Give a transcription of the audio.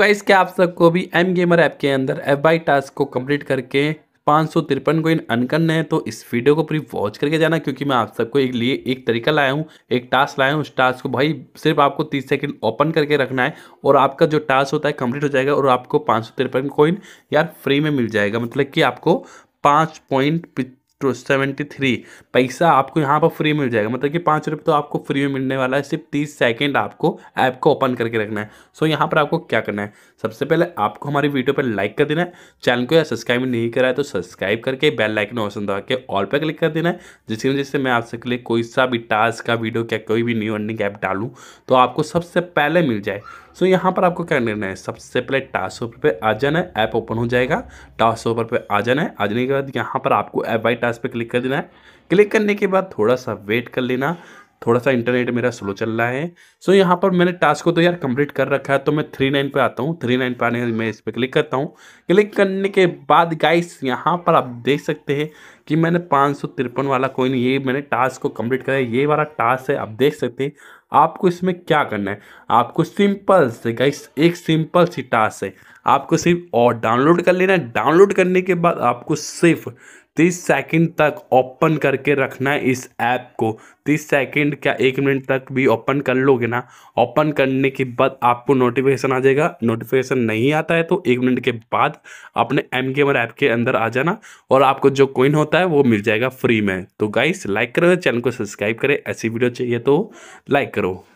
guys तो क्या आप सबको भी एम गेमर ऐप के अंदर एफ बाई टास्क को कंप्लीट करके पाँच सौ तिरपन कोइन अन करने है तो इस वीडियो को पूरी वॉच करके जाना क्योंकि मैं आप सबको एक लिए एक तरीका लाया हूँ एक टास्क लाया हूँ उस टास्क को भाई सिर्फ आपको तीस सेकंड ओपन करके रखना है और आपका जो टास्क होता है कंप्लीट हो जाएगा और आपको पाँच सौ तिरपन कोइन यार फ्री में मिल जाएगा मतलब कि आपको पाँच पॉइंट टू सेवेंटी थ्री पैसा आपको यहाँ पर फ्री मिल जाएगा मतलब कि पाँच रुपये तो आपको फ्री में मिलने वाला है सिर्फ तीस सेकेंड आपको ऐप को ओपन करके रखना है सो so, यहाँ पर आपको क्या करना है सबसे पहले आपको हमारी वीडियो पर लाइक कर देना है चैनल को या सब्सक्राइब नहीं करा है तो सब्सक्राइब करके बेल लाइकन ऑप्शन दबा के ऑल पर क्लिक कर देना है जिसकी वजह से मैं आपसे के लिए कोई सा भी टास्क का वीडियो क्या कोई भी न्यू अर्निंग ऐप डालूँ तो आपको सबसे पहले मिल जाए सो यहाँ पर आपको क्या निर्णय है सबसे पहले टास्क ओपर पे आ जाना है ऐप ओपन हो जाएगा टास्क ओपर पे आ जाना है आ जाने के बाद यहाँ पर आपको ऐप बाई टास्क पे क्लिक कर देना है क्लिक करने के बाद थोड़ा सा वेट कर लेना थोड़ा सा इंटरनेट मेरा स्लो चल रहा है सो so, यहाँ पर मैंने टास्क को तो यार कंप्लीट कर रखा है तो मैं थ्री नाइन पर आता हूँ थ्री नाइन पर आने मैं इस पर क्लिक करता हूँ क्लिक करने के बाद गाइस यहाँ पर आप देख सकते हैं कि मैंने पाँच सौ तिरपन वाला कोइन ये मैंने टास्क को कंप्लीट करा है ये वाला टास्क है आप देख सकते हैं आपको इसमें क्या करना है आपको सिंपल से गाइस एक सिंपल सी टास्क है आपको सिर्फ और डाउनलोड कर लेना है डाउनलोड करने के बाद आपको सिर्फ तीस सेकंड तक ओपन करके रखना है इस ऐप को तीस सेकंड क्या एक मिनट तक भी ओपन कर लोगे ना ओपन करने के बाद आपको नोटिफिकेशन आ जाएगा नोटिफिकेशन नहीं आता है तो एक मिनट के बाद अपने एम गेमर ऐप के अंदर आ जाना और आपको जो कोइन होता है वो मिल जाएगा फ्री में तो गाइस लाइक करो चैनल को सब्सक्राइब करें ऐसी वीडियो चाहिए तो लाइक करो